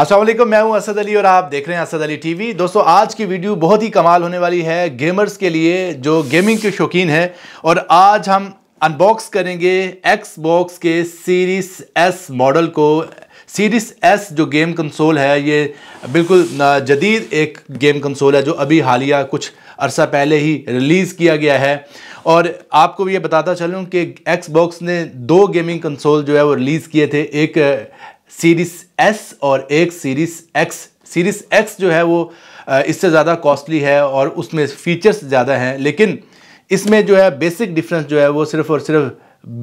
असलम मैं हूं असद अली और आप देख रहे हैं असद अली टीवी दोस्तों आज की वीडियो बहुत ही कमाल होने वाली है गेमर्स के लिए जो गेमिंग के शौकीन है और आज हम अनबॉक्स करेंगे एक्स बॉक्स के सीरीस एस मॉडल को सीरीस एस जो गेम कंसोल है ये बिल्कुल जदीद एक गेम कंसोल है जो अभी हालिया कुछ अरसा पहले ही रिलीज़ किया गया है और आपको भी ये बताता चलूँ कि एक्स बॉक्स ने दो गेमिंग कंसोल जो है वो रिलीज़ किए थे एक सीरीज एस और एक सीरीज एक्स सीरीज एक्स जो है वो इससे ज़्यादा कॉस्टली है और उसमें फीचर्स ज़्यादा हैं लेकिन इसमें जो है बेसिक डिफरेंस जो है वो सिर्फ और सिर्फ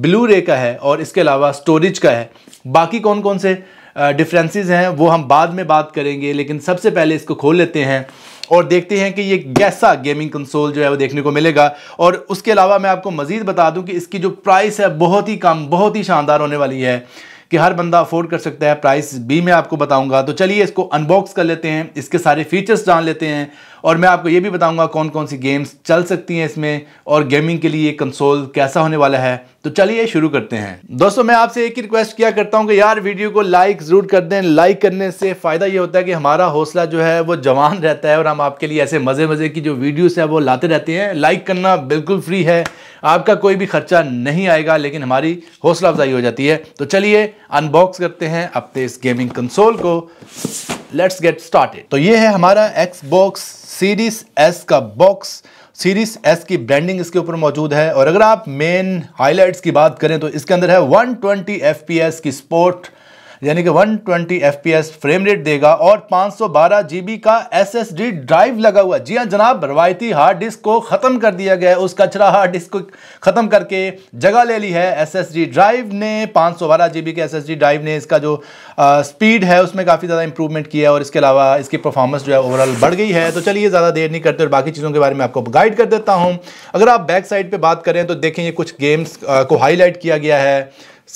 ब्लू रे का है और इसके अलावा स्टोरेज का है बाकी कौन कौन से डिफरेंसेस हैं वो हम बाद में बात करेंगे लेकिन सबसे पहले इसको खोल लेते हैं और देखते हैं कि ये कैसा गेमिंग कंसोल जो है वो देखने को मिलेगा और उसके अलावा मैं आपको मज़ीद बता दूं कि इसकी जो प्राइस है बहुत ही कम बहुत ही शानदार होने वाली है कि हर बंदा अफोर्ड कर सकता है प्राइस बी मैं आपको बताऊंगा तो चलिए इसको अनबॉक्स कर लेते हैं इसके सारे फीचर्स जान लेते हैं और मैं आपको ये भी बताऊंगा कौन कौन सी गेम्स चल सकती हैं इसमें और गेमिंग के लिए ये कंसोल कैसा होने वाला है तो चलिए शुरू करते हैं दोस्तों मैं आपसे एक ही रिक्वेस्ट किया करता हूँ कि यार वीडियो को लाइक ज़रूर कर दें लाइक करने से फ़ायदा ये होता है कि हमारा हौसला जो है वो जवान रहता है और हम आपके लिए ऐसे मज़े मज़े की जो वीडियोज़ है वो लाते रहते हैं लाइक करना बिल्कुल फ्री है आपका कोई भी खर्चा नहीं आएगा लेकिन हमारी हौसला अफजाई हो जाती है तो चलिए अनबॉक्स करते हैं अपने इस गेमिंग कंसोल को लेट्स गेट स्टार्टेड तो ये है हमारा एक्स बॉक्स सीरीज एस का बॉक्स सीरीज एस की ब्रांडिंग इसके ऊपर मौजूद है और अगर आप मेन हाईलाइट की बात करें तो इसके अंदर है 120 fps की स्पोर्ट यानी कि 120 ट्वेंटी फ्रेम रेट देगा और 512 जीबी का डी ड्राइव लगा हुआ जी हाँ जनाब रवायती हार्ड डिस्क को ख़त्म कर दिया गया है उस कचरा हार्ड डिस्क को ख़त्म करके जगह ले ली है डी ड्राइव ने 512 जीबी के डी ड्राइव ने इसका जो आ, स्पीड है उसमें काफ़ी ज़्यादा इंप्रूवमेंट किया है और इसके अलावा इसकी परफॉर्मेंस जो है ओवरऑल बढ़ गई है तो चलिए ज़्यादा देर नहीं करते और बाकी चीज़ों के बारे में आपको गाइड कर देता हूँ अगर आप बैक साइड पर बात करें तो देखें ये कुछ गेम्स को हाईलाइट किया गया है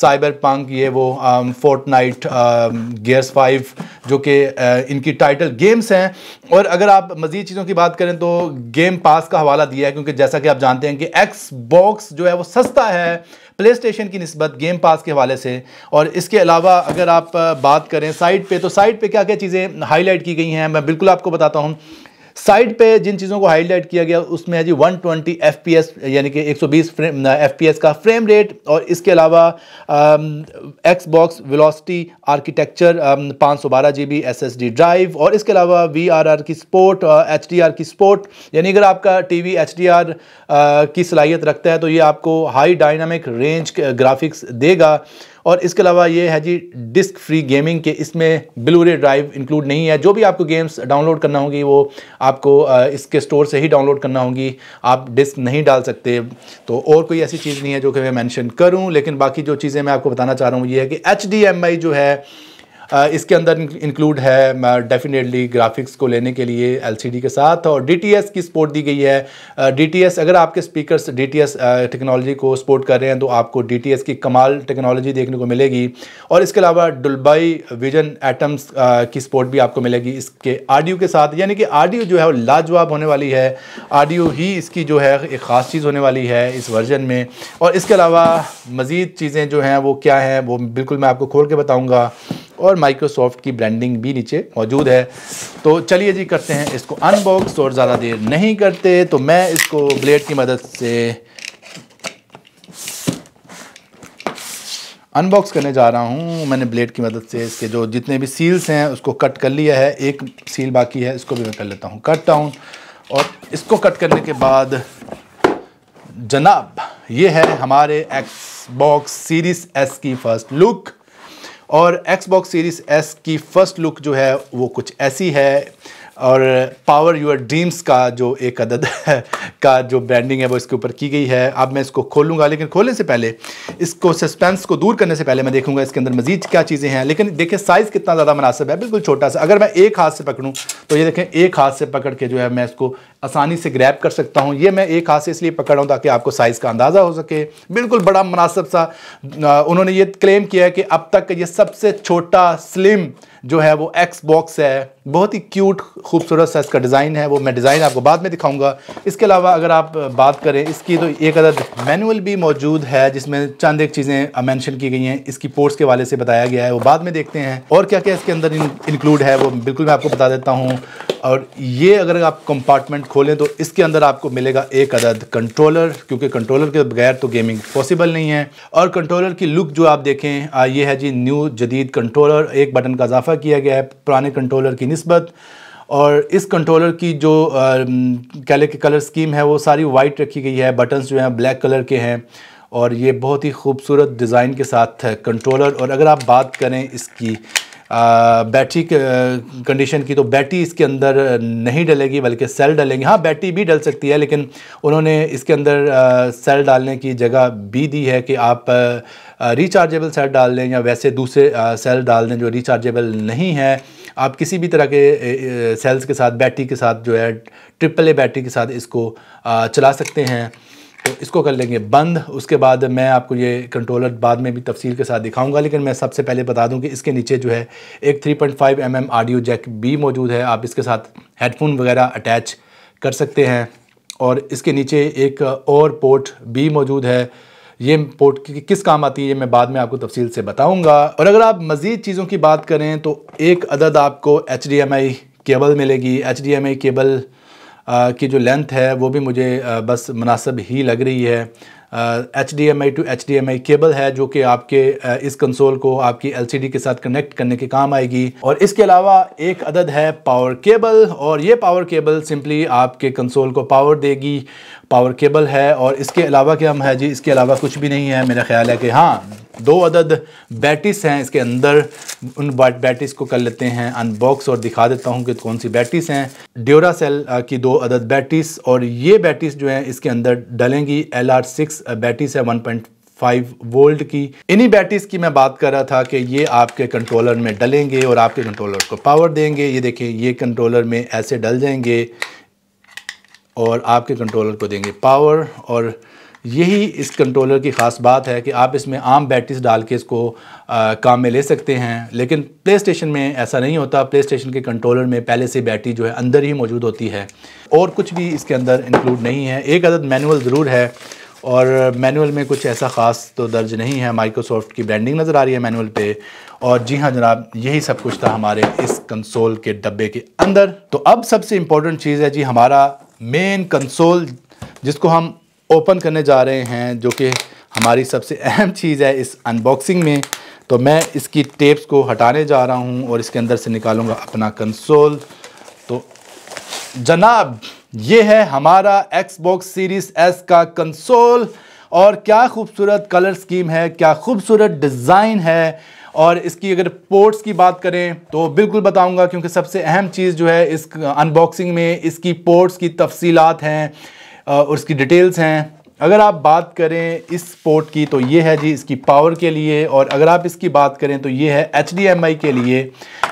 साइबर पंक ये वो फोर्ट नाइट गेयर्स फाइव जो कि uh, इनकी टाइटल गेम्स हैं और अगर आप मज़ीद चीज़ों की बात करें तो गेम पास का हवाला दिया है क्योंकि जैसा कि आप जानते हैं कि एक्स बॉक्स जो है वो सस्ता है प्ले स्टेशन की नस्बत गेम पास के हवाले से और इसके अलावा अगर आप uh, बात करें साइट पर तो साइट पर क्या क्या चीज़ें हाईलाइट की गई हैं मैं बिल्कुल आपको बताता हूँ साइड पे जिन चीज़ों को हाईलाइट किया गया उसमें है जी 120 ट्वेंटी यानी कि 120 फ्रेम एफ का फ्रेम रेट और इसके अलावा एक्स बॉक्स विलोसिटी आर्किटेक्चर पाँच सौ बारह G B S S D drive और इसके अलावा वी आर आर की स्पोर्ट एच डी आर की स्पोर्ट यानी अगर आपका T V H D R की सलाहियत रखता है तो ये आपको हाई डायनामिक रेंज ग्राफिक्स देगा और इसके अलावा ये है जी डिस्क फ्री गेमिंग के इसमें ब्लू रे ड्राइव इंक्लूड नहीं है जो भी आपको गेम्स डाउनलोड करना होगी वो आपको इसके स्टोर से ही डाउनलोड करना होगी आप डिस्क नहीं डाल सकते तो और कोई ऐसी चीज़ नहीं है जो कि मैं मैंशन करूँ लेकिन बाकी जो चीज़ें मैं आपको बताना चाह रहा हूँ ये है कि एच जो है इसके अंदर इंक्लूड है डेफिनेटली ग्राफिक्स को लेने के लिए एलसीडी के साथ और डीटीएस की सपोर्ट दी गई है डीटीएस अगर आपके स्पीकर्स डीटीएस टेक्नोलॉजी को सपोर्ट कर रहे हैं तो आपको डीटीएस की कमाल टेक्नोलॉजी देखने को मिलेगी और इसके अलावा डुलबाई विजन एटम्स की सपोर्ट भी आपको मिलेगी इसके आडियो के साथ यानी कि आडियो जो है वो लाजवाब होने वाली है आडियो ही इसकी जो है एक ख़ास चीज़ होने वाली है इस वर्जन में और इसके अलावा मज़ीद चीज़ें जो हैं वो क्या हैं वो बिल्कुल मैं आपको खोल के बताऊँगा और माइक्रोसॉफ्ट की ब्रांडिंग भी नीचे मौजूद है तो चलिए जी करते हैं इसको अनबॉक्स और ज़्यादा देर नहीं करते तो मैं इसको ब्लेड की मदद से अनबॉक्स करने जा रहा हूँ मैंने ब्लेड की मदद से इसके जो जितने भी सील्स हैं उसको कट कर लिया है एक सील बाकी है इसको भी मैं कर लेता हूँ कट डाउन और इसको कट करने के बाद जनाब ये है हमारे एक्स बॉक्स सीरीज एस की फर्स्ट लुक और एक्सबॉक्स सीरीज़ एस की फ़र्स्ट लुक जो है वो कुछ ऐसी है और पावर यूर ड्रीम्स का जो एक अदद है का जो ब्रांडिंग है वो इसके ऊपर की गई है अब मैं इसको खोलूँगा लेकिन खोलने से पहले इसको सस्पेंस को दूर करने से पहले मैं देखूँगा इसके अंदर मजीद क्या चीज़ें हैं लेकिन देखिए साइज़ कितना ज़्यादा मुनासिब है बिल्कुल छोटा सा अगर मैं एक हाथ से पकड़ूँ तो ये देखें एक हाथ से पकड़ के जो है मैं इसको आसानी से ग्रैप कर सकता हूँ ये मैं एक हाथ से इसलिए पकड़ रहा हूँ ताकि आपको साइज़ का अंदाज़ा हो सके बिल्कुल बड़ा मुनासिब सा उन्होंने ये क्लेम किया है कि अब तक ये सबसे छोटा स्लिम जो है वो एक्स बॉक्स है बहुत ही क्यूट खूबसूरत सा इसका डिज़ाइन है वो मैं डिज़ाइन आपको बाद में दिखाऊंगा इसके अलावा अगर आप बात करें इसकी तो एक अदद मैनुअल भी मौजूद है जिसमें चंद एक चीज़ें मैंशन की गई हैं इसकी पोर्ट्स के वाले से बताया गया है वो बाद में देखते हैं और क्या क्या इसके अंदर इंक्लूड है वो बिल्कुल मैं आपको बता देता हूँ और ये अगर आप कंपार्टमेंट खोलें तो इसके अंदर आपको मिलेगा एक अदद कंट्रोलर क्योंकि कंट्रोलर के बगैर तो गेमिंग पॉसिबल नहीं है और कंट्रोलर की लुक जो आप देखें ये है जी न्यू जदीद कंट्रोलर एक बटन का इजाफा किया गया है पुराने कंट्रोलर की नस्बत और इस कंट्रोलर की जो कह लें कि कलर स्कीम है वो सारी वाइट रखी गई है बटन्स जो हैं ब्लैक कलर के हैं और ये बहुत ही खूबसूरत डिज़ाइन के साथ है कंट्रोलर और अगर आप बात करें इसकी बैटरी कंडीशन की तो बैटरी इसके अंदर नहीं डलेगी बल्कि सेल डलेंगे हाँ बैटरी भी डल सकती है लेकिन उन्होंने इसके अंदर सेल डालने की जगह भी दी है कि आप रिचार्जेबल सेल डाल दें या वैसे दूसरे सेल डाल दें जो रिचार्जेबल नहीं है आप किसी भी तरह के सेल्स के साथ बैटरी के साथ जो है ट्रिपल ए बैटरी के साथ इसको चला सकते हैं तो इसको कर लेंगे बंद उसके बाद मैं आपको ये कंट्रोलर बाद में भी तफसील के साथ दिखाऊंगा लेकिन मैं सबसे पहले बता दूं कि इसके नीचे जो है एक 3.5 पॉइंट mm ऑडियो जैक भी मौजूद है आप इसके साथ हेडफोन वगैरह अटैच कर सकते हैं और इसके नीचे एक और पोर्ट भी मौजूद है ये पोर्ट कि किस काम आती है ये मैं बाद में आपको तफसील से बताऊँगा और अगर आप मज़ीद चीज़ों की बात करें तो एक अदद आपको एच केबल मिलेगी एच केबल की जो लेंथ है वो भी मुझे बस मुनासब ही लग रही है H D M I to H D M I cable है जो कि आपके uh, इस कंसोल को आपकी एल सी डी के साथ कनेक्ट करने के काम आएगी और इसके अलावा एक अदद है पावर केबल और ये पावर केबल सिंपली आपके कंसोल को पावर देगी पावर केबल है और इसके अलावा क्या हम है जी इसके अलावा कुछ भी नहीं है मेरा ख्याल है कि हाँ दो अदद बैटरीस हैं इसके अंदर उन बैटरीज को कर लेते हैं अनबॉक्स और दिखा देता हूँ कि कौन सी बैटरीज हैं ड्योरा सेल की दो अदद बैटरीज और ये बैटरीज जो हैं इसके अंदर डलेंगी एल आर सिक्स बैटरीज है वन पॉइंट फाइव वोल्ट की इन्हीं बैटरीज की मैं बात कर रहा था कि ये आपके कंट्रोलर में डलेंगे और आपके कंट्रोलर को पावर देंगे ये देखें ये कंट्रोलर में ऐसे डल जाएंगे और आपके कंट्रोलर को देंगे पावर और यही इस कंट्रोलर की ख़ास बात है कि आप इसमें आम बैटरीज डाल के इसको आ, काम में ले सकते हैं लेकिन प्ले स्टेशन में ऐसा नहीं होता प्ले स्टेशन के कंट्रोलर में पहले से बैटरी जो है अंदर ही मौजूद होती है और कुछ भी इसके अंदर इंक्लूड नहीं है एक अदद मैनुअल ज़रूर है और मैनुअल में कुछ ऐसा ख़ास तो दर्ज नहीं है माइक्रोसॉफ्ट की ब्रांडिंग नज़र आ रही है मैनुअल पे और जी हाँ जनाब यही सब कुछ था हमारे इस कंसोल के डब्बे के अंदर तो अब सबसे इम्पोर्टेंट चीज़ है जी हमारा मेन कंसोल जिसको हम ओपन करने जा रहे हैं जो कि हमारी सबसे अहम चीज़ है इस अनबॉक्सिंग में तो मैं इसकी टेप्स को हटाने जा रहा हूँ और इसके अंदर से निकालूंगा अपना कंसोल तो जनाब ये है हमारा एक्सबॉक्स सीरीज़ एस का कंसोल और क्या खूबसूरत कलर स्कीम है क्या खूबसूरत डिज़ाइन है और इसकी अगर पोर्ट्स की बात करें तो बिल्कुल बताऊंगा क्योंकि सबसे अहम चीज़ जो है इस अनबॉक्सिंग में इसकी पोर्ट्स की तफसीलात हैं और उसकी डिटेल्स हैं अगर आप बात करें इस पोर्ट की तो ये है जी इसकी पावर के लिए और अगर आप इसकी बात करें तो ये है एच के लिए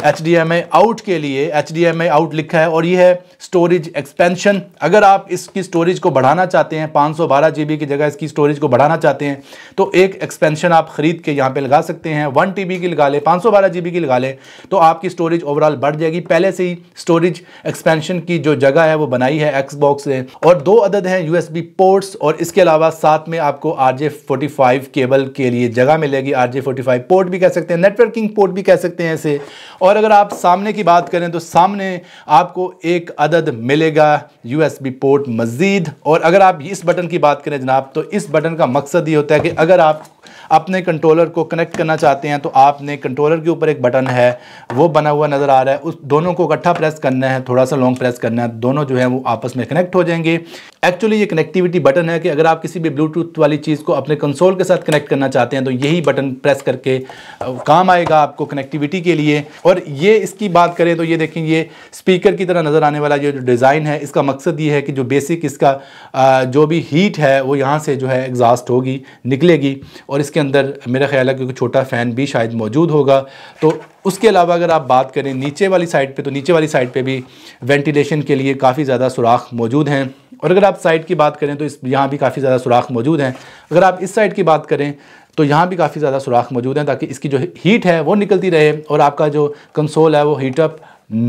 एच आउट के लिए एच आउट लिखा है और ये है स्टोरेज एक्सपेंशन अगर आप इसकी स्टोरेज को बढ़ाना चाहते हैं पाँच सौ बारह की जगह इसकी स्टोरेज को बढ़ाना चाहते हैं तो एक एक्सपेंशन आप ख़रीद के यहाँ पर लगा सकते हैं वन टी की लगा लें पाँच सौ की लगा लें तो आपकी स्टोरेज ओवरऑल बढ़ जाएगी पहले से ही स्टोरेज एक्सपेंशन की जो जगह है वो बनाई है एक्सबॉक्स ने और दो अदद हैं यू पोर्ट्स और इस इसके अलावा साथ में आपको R J forty five cable के लिए जगह मिलेगी R J forty five port भी कह सकते हैं नेटवर्किंग पोर्ट भी कह सकते हैं इसे और अगर आप सामने की बात करें तो सामने आपको एक अदद मिलेगा यू एस बी पोर्ट मज़ीद और अगर आप इस बटन की बात करें जनाब तो इस बटन का मकसद ये होता है कि अगर आप अपने कंट्रोलर को कनेक्ट करना चाहते हैं तो आपने कंट्रोलर के ऊपर एक बटन है वो बना हुआ नज़र आ रहा है उस दोनों को इकट्ठा प्रेस करना है थोड़ा सा लॉन्ग प्रेस करना है दोनों जो है वो आपस में कनेक्ट हो जाएंगे एक्चुअली ये कनेक्टिविटी बटन है कि अगर आप किसी भी ब्लूटूथ वाली चीज़ को अपने कंसोल के साथ कनेक्ट करना चाहते हैं तो यही बटन प्रेस करके काम आएगा आपको कनेक्टिविटी के लिए और ये इसकी बात करें तो ये देखें ये स्पीकर की तरह नज़र आने वाला ये जो डिज़ाइन है इसका मकसद ये है कि जो बेसिक इसका जो भी हीट है वो यहाँ से जो है एग्जास्ट होगी निकलेगी और इसके अंदर मेरा ख्याल है कि छोटा फ़ैन भी शायद मौजूद होगा तो उसके अलावा अगर आप बात करें नीचे वाली साइड पे तो नीचे वाली साइड पे भी वेंटिलेशन के लिए काफ़ी ज़्यादा सुराख मौजूद हैं और अगर आप साइड की बात करें तो इस यहाँ भी काफ़ी ज़्यादा सुराख मौजूद हैं अगर आप इस साइड की बात करें तो यहाँ भी काफ़ी ज़्यादा सुराख मौजूद हैं ताकि इसकी जो हीट है वो निकलती रहे और आपका जो कंसोल है वो हीटअप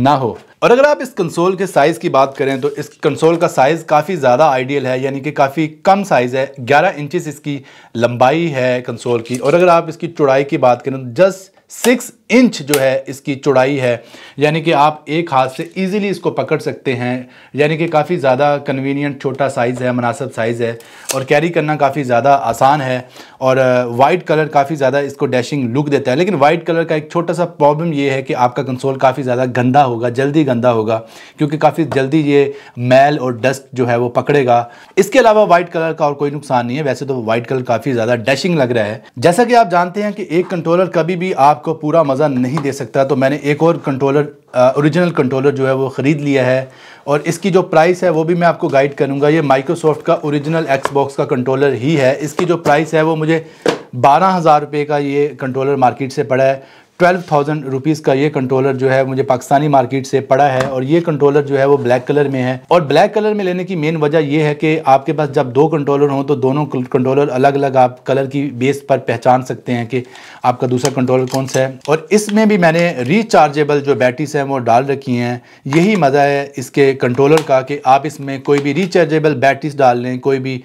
ना हो और अगर आप इस कंसोल के साइज़ की बात करें तो इस कंसोल का साइज़ काफ़ी ज़्यादा आइडियल है यानी कि काफ़ी कम साइज़ है 11 इंचेस इसकी लंबाई है कंसोल की और अगर आप इसकी चौड़ाई की बात करें तो जस्ट सिक्स इंच जो है इसकी चौड़ाई है यानी कि आप एक हाथ से इजीली इसको पकड़ सकते हैं यानी कि काफ़ी ज़्यादा कन्वीनियंट छोटा साइज़ है मुनासब साइज़ है और कैरी करना काफ़ी ज़्यादा आसान है और वाइट uh, कलर काफ़ी ज़्यादा इसको डैशिंग लुक देता है लेकिन वाइट कलर का एक छोटा सा प्रॉब्लम ये है कि आपका कंसोल काफ़ी ज़्यादा गंदा होगा जल्दी गंदा होगा क्योंकि काफ़ी जल्दी ये मैल और डस्ट जो है वो पकड़ेगा इसके अलावा वाइट कलर का और कोई नुकसान नहीं है वैसे तो वाइट कलर काफ़ी ज़्यादा डैशिंग लग रहा है जैसा कि आप जानते हैं कि एक कंट्रोलर कभी भी आपको पूरा मज़ा मुआवजा नहीं दे सकता तो मैंने एक और कंट्रोलर ओरिजिनल कंट्रोलर जो है वो ख़रीद लिया है और इसकी जो प्राइस है वो भी मैं आपको गाइड करूंगा ये माइक्रोसॉफ्ट का ओरिजिनल एक्सबॉक्स का कंट्रोलर ही है इसकी जो प्राइस है वो मुझे बारह हज़ार रुपये का ये कंट्रोलर मार्केट से पड़ा है ट्वेल्व थाउजेंड रुपीज़ का ये कंट्रोलर जो है मुझे पाकिस्तानी मार्केट से पड़ा है और ये कंट्रोलर जो है वो ब्लैक कलर में है और ब्लैक कलर में लेने की मेन वजह यह है कि आपके पास जब दो कंट्रोलर हों तो दोनों कंट्रोलर अलग अलग आप कलर की बेस पर पहचान सकते हैं कि आपका दूसरा कंट्रोलर कौन सा है और इसमें भी मैंने रिचार्जेबल जो बैटरीज हैं वो डाल रखी हैं यही मज़ा है इसके कंट्रोलर का कि आप इसमें कोई भी रिचार्जेबल बैटरीज डाल लें कोई भी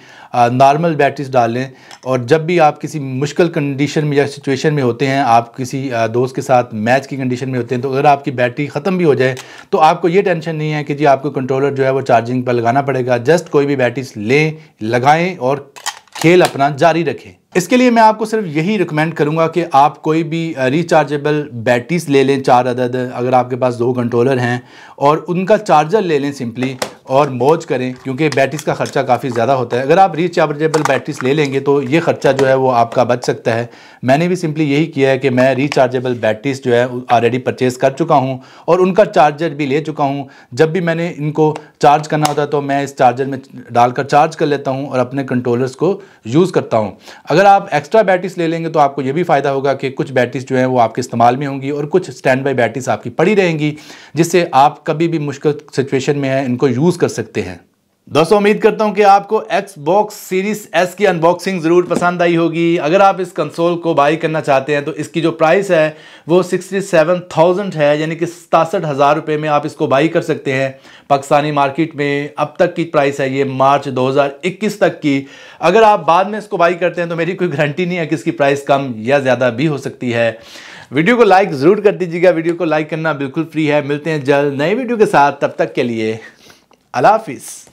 नॉर्मल बैटरीज डाल लें और जब भी आप किसी मुश्किल कंडीशन में या सिचुएशन में होते हैं आप किसी दोस्त उसके साथ मैच की कंडीशन में होते हैं तो अगर आपकी बैटरी ख़त्म भी हो जाए तो आपको ये टेंशन नहीं है कि जी आपको कंट्रोलर जो है वो चार्जिंग पर लगाना पड़ेगा जस्ट कोई भी बैटरी लें लगाएं और खेल अपना जारी रखें इसके लिए मैं आपको सिर्फ यही रिकमेंड करूंगा कि आप कोई भी रिचार्जेबल बैटरीज ले लें चार अदद अगर आपके पास दो कंट्रोलर हैं और उनका चार्जर ले लें सिंपली और मौज करें क्योंकि बैटरीज का ख़र्चा काफ़ी ज़्यादा होता है अगर आप रिचार्जेबल बैटरीज ले लेंगे तो ये ख़र्चा जो है वो आपका बच सकता है मैंने भी सिंपली यही किया है कि मैं रिचार्जेबल बैटरीज जो है ऑलरेडी परचेज कर चुका हूँ और उनका चार्जर भी ले चुका हूँ जब भी मैंने इनको चार्ज करना होता है तो मैं इस चार्जर में डालकर चार्ज कर लेता हूँ और अपने कंट्रोलर्स को यूज़ करता हूँ अगर आप एक्स्ट्रा बैटरीज ले लेंगे तो आपको ये भी फ़ायदा होगा कि कुछ बैटरीज जो हैं वो आपके इस्तेमाल में होंगी और कुछ स्टैंड बाई बैटरीज आपकी पड़ी रहेंगी जिससे आप कभी भी मुश्किल सिचुएशन में हैं इनको यूज़ कर सकते हैं दोस्तों उम्मीद करता हूं कि आपको Xbox सीरीज S की अनबॉक्सिंग ज़रूर पसंद आई होगी अगर आप इस कंसोल को बाई करना चाहते हैं तो इसकी जो प्राइस है वो 67,000 है यानी कि सतासठ हज़ार रुपये में आप इसको बाई कर सकते हैं पाकिस्तानी मार्केट में अब तक की प्राइस है ये मार्च 2021 तक की अगर आप बाद में इसको बाई करते हैं तो मेरी कोई गारंटी नहीं है कि इसकी प्राइस कम या ज़्यादा भी हो सकती है वीडियो को लाइक ज़रूर कर दीजिएगा वीडियो को लाइक करना बिल्कुल फ्री है मिलते हैं जल्द नए वीडियो के साथ तब तक के लिए अलाफिज़